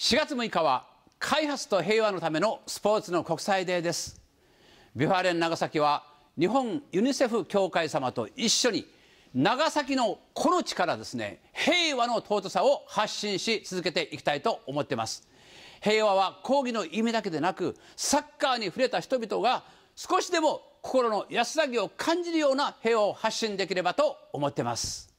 4月6日は開発と平和のためのスポーツの国際デーですビファレン長崎は日本ユニセフ協会様と一緒に長崎のこの地からですね平和の尊さを発信し続けていきたいと思ってます平和は抗議の意味だけでなくサッカーに触れた人々が少しでも心の安らぎを感じるような平和を発信できればと思ってます